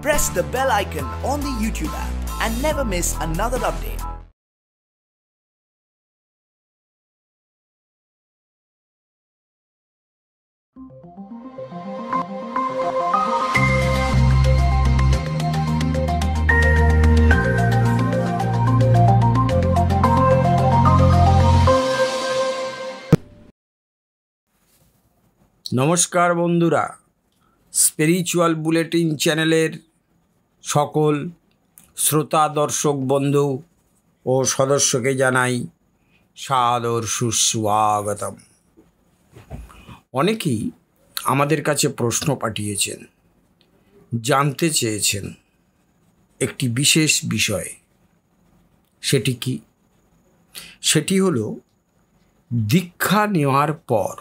press the bell icon on the YouTube app and never miss another update. নমস্কার বন্ধুরা spiritual bulletin চ্যানেলের সকল শ্রোতা দর্শক বন্ধু ও সদস্যকে জানাই সাদর সুস্বাগতম অনেকেই আমাদের কাছে প্রশ্ন পাঠিয়েছেন জানতে চেয়েছেন একটি বিশেষ বিষয় সেটি কি সেটি হলো দীক্ষা নেওয়ার পর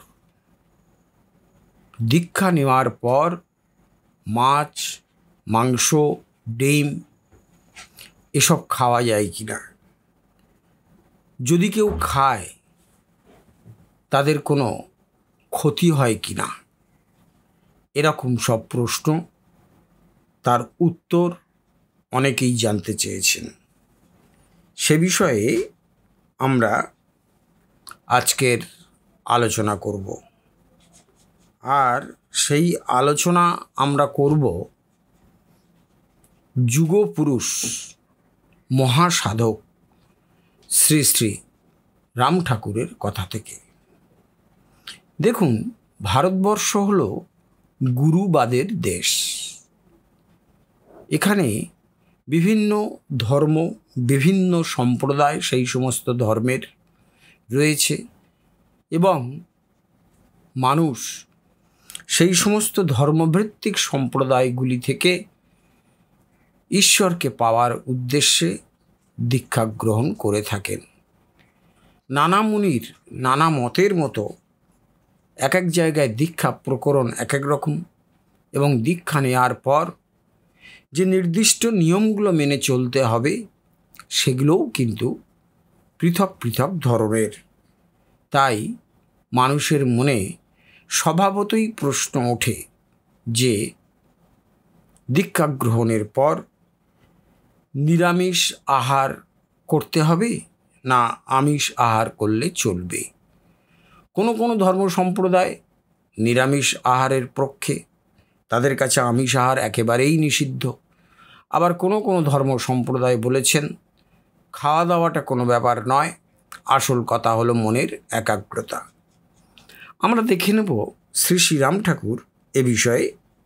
দীক্ষা নেওয়ার পর মাছ মাংস ডিম এসব খাওয়া যায় কি না যদি কেউ খায় তাদের কোনো ক্ষতি হয় কি না এরকম সব প্রশ্ন তার উত্তর অনেকেই জানতে চেয়েছেন সে বিষয়ে আমরা আজকের আলোচনা করবো আর সেই আলোচনা আমরা করব যুগপুরুষ মহাসাধক শ্রী শ্রী রাম ঠাকুরের কথা থেকে দেখুন ভারতবর্ষ হল গুরুবাদের দেশ এখানে বিভিন্ন ধর্ম বিভিন্ন সম্প্রদায় সেই সমস্ত ধর্মের রয়েছে এবং মানুষ সেই সমস্ত ধর্মভিত্তিক সম্প্রদায়গুলি থেকে ঈশ্বরকে পাওয়ার উদ্দেশ্যে দীক্ষা গ্রহণ করে থাকেন নানা মুনির নানা মতের মতো এক এক জায়গায় দীক্ষা প্রকরণ এক এক রকম এবং দীক্ষা নেওয়ার পর যে নির্দিষ্ট নিয়মগুলো মেনে চলতে হবে সেগুলোও কিন্তু পৃথক পৃথক ধরনের তাই মানুষের মনে স্বভাবতই প্রশ্ন ওঠে যে দীক্ষা গ্রহণের পর নিরামিষ আহার করতে হবে না আমিষ আহার করলে চলবে কোনো কোনো ধর্ম সম্প্রদায় নিরামিষ আহারের পক্ষে তাদের কাছে আমিষ আহার একেবারেই নিষিদ্ধ আবার কোনো কোনো ধর্ম সম্প্রদায় বলেছেন খাওয়া দাওয়াটা কোনো ব্যাপার নয় আসল কথা হলো মনের একাগ্রতা আমরা দেখে নেব শ্রী শ্রী রাম ঠাকুর এ বিষয়ে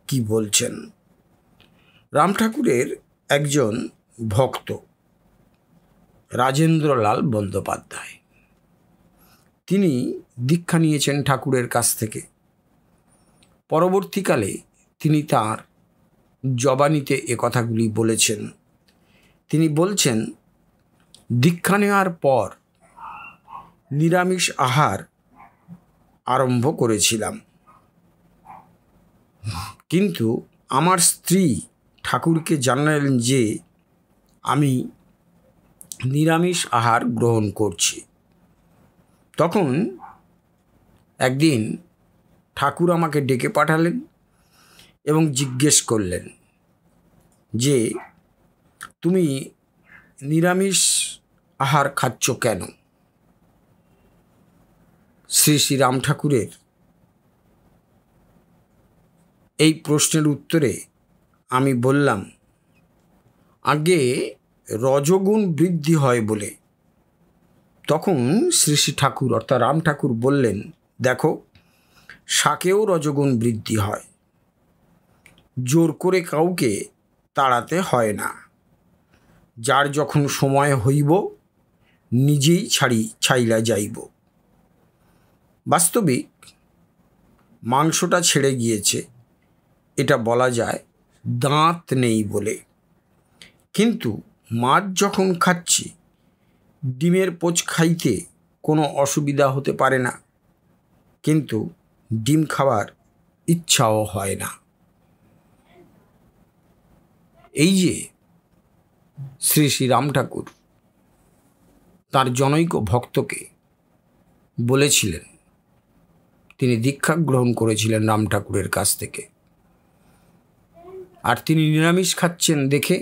কি বলছেন রাম ঠাকুরের একজন ভক্ত রাজেন্দ্রলাল বন্দ্যোপাধ্যায় তিনি দীক্ষা নিয়েছেন ঠাকুরের কাছ থেকে পরবর্তীকালে তিনি তার জবানিতে এ কথাগুলি বলেছেন তিনি বলছেন দীক্ষা নেওয়ার পর নিরামিষ আহার আরম্ভ করেছিলাম কিন্তু আমার স্ত্রী ঠাকুরকে জানালেন যে আমি নিরামিষ আহার গ্রহণ করছি তখন একদিন ঠাকুর আমাকে ডেকে পাঠালেন এবং জিজ্ঞেস করলেন যে তুমি নিরামিষ আহার খাচ্ছ কেন শ্রী শ্রী রাম ঠাকুরের এই প্রশ্নের উত্তরে আমি বললাম আগে রজগুণ বৃদ্ধি হয় বলে তখন শ্রী শ্রী ঠাকুর অর্থাৎ রাম ঠাকুর বললেন দেখো শাকেও রজগুণ বৃদ্ধি হয় জোর করে কাউকে তাড়াতে হয় না যার যখন সময় হইব নিজেই ছাড়ি ছাইলা যাইব বাস্তবিক মাংসটা ছেড়ে গিয়েছে এটা বলা যায় দাঁত নেই বলে কিন্তু মাছ যখন খাচ্ছি ডিমের পোচ খাইতে কোনো অসুবিধা হতে পারে না কিন্তু ডিম খাওয়ার ইচ্ছাও হয় না এই যে শ্রী শ্রী রাম ঠাকুর তার জনৈক ভক্তকে বলেছিলেন তিনি দীক্ষা গ্রহণ করেছিলেন রাম ঠাকুরের কাছ থেকে আর তিনি নিরামিষ খাচ্ছেন দেখে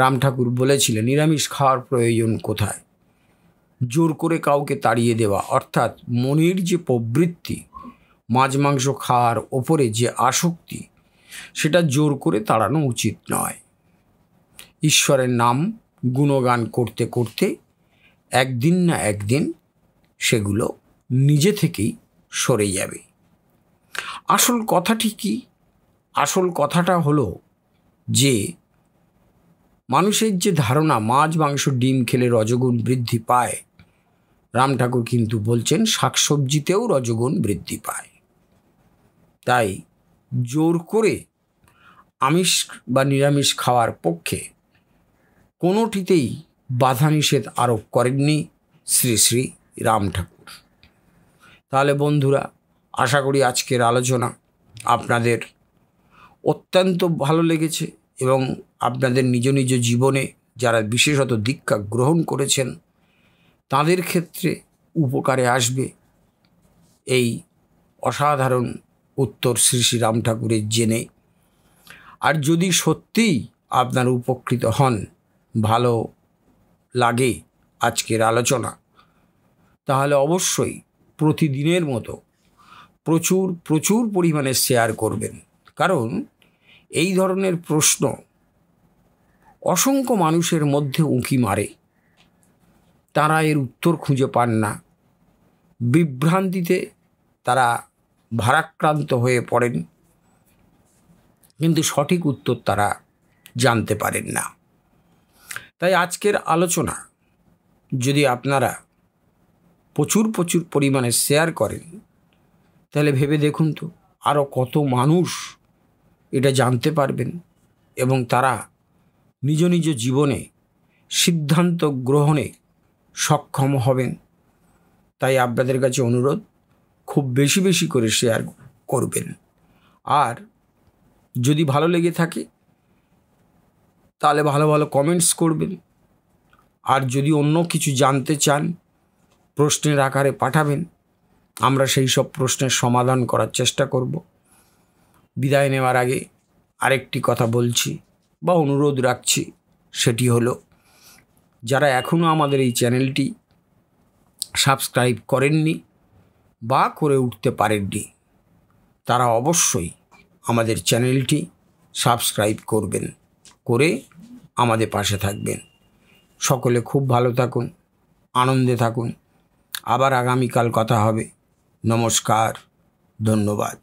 রাম ঠাকুর বলেছিলেন নিরামিষ খাওয়ার প্রয়োজন কোথায় জোর করে কাউকে তাড়িয়ে দেওয়া অর্থাৎ মনির যে প্রবৃত্তি মাছ মাংস খাওয়ার ওপরে যে আসক্তি সেটা জোর করে তাড়ানো উচিত নয় ঈশ্বরের নাম গুণগান করতে করতে একদিন না একদিন সেগুলো নিজে থেকেই সরে যাবে আসল কথাটি কি আসল কথাটা হলো যে মানুষের যে ধারণা মাছ মাংস ডিম খেলে রজগুণ বৃদ্ধি পায় রাম ঠাকুর কিন্তু বলছেন শাকসবজিতেও রজগুণ বৃদ্ধি পায় তাই জোর করে আমিষ বা নিরামিষ খাওয়ার পক্ষে কোনোটিতেই বাধা নিষেধ আরোপ করেননি শ্রী শ্রী রাম ঠাকুর তাহলে বন্ধুরা আশা করি আজকের আলোচনা আপনাদের অত্যন্ত ভালো লেগেছে এবং আপনাদের নিজ নিজ জীবনে যারা বিশেষত দীক্ষা গ্রহণ করেছেন তাদের ক্ষেত্রে উপকারে আসবে এই অসাধারণ উত্তর শ্রী শ্রী রাম ঠাকুরের জেনে আর যদি সত্যিই আপনার উপকৃত হন ভালো লাগে আজকের আলোচনা তাহলে অবশ্যই প্রতিদিনের মতো প্রচুর প্রচুর পরিমাণে শেয়ার করবেন কারণ এই ধরনের প্রশ্ন অসংখ্য মানুষের মধ্যে উঁকি মারে তারা এর উত্তর খুঁজে পান না বিভ্রান্তিতে তারা ভারাক্রান্ত হয়ে পড়েন কিন্তু সঠিক উত্তর তারা জানতে পারেন না তাই আজকের আলোচনা যদি আপনারা প্রচুর প্রচুর পরিমাণে শেয়ার করেন তাহলে ভেবে দেখুন তো আরও কত মানুষ এটা জানতে পারবেন এবং তারা নিজ নিজ জীবনে সিদ্ধান্ত গ্রহণে সক্ষম হবেন তাই আপনাদের কাছে অনুরোধ খুব বেশি বেশি করে শেয়ার করবেন আর যদি ভালো লেগে থাকে তাহলে ভালো ভালো কমেন্টস করবেন আর যদি অন্য কিছু জানতে চান প্রশ্নের আকারে পাঠাবেন আমরা সেই সব প্রশ্নের সমাধান করার চেষ্টা করব বিদায় নেওয়ার আগে আরেকটি কথা বলছি বা অনুরোধ রাখছি সেটি হলো যারা এখনও আমাদের এই চ্যানেলটি সাবস্ক্রাইব করেননি বা করে উঠতে পারেননি তারা অবশ্যই আমাদের চ্যানেলটি সাবস্ক্রাইব করবেন করে আমাদের পাশে থাকবেন সকলে খুব ভালো থাকুন আনন্দে থাকুন আবার আগামীকাল কথা হবে নমস্কার ধন্যবাদ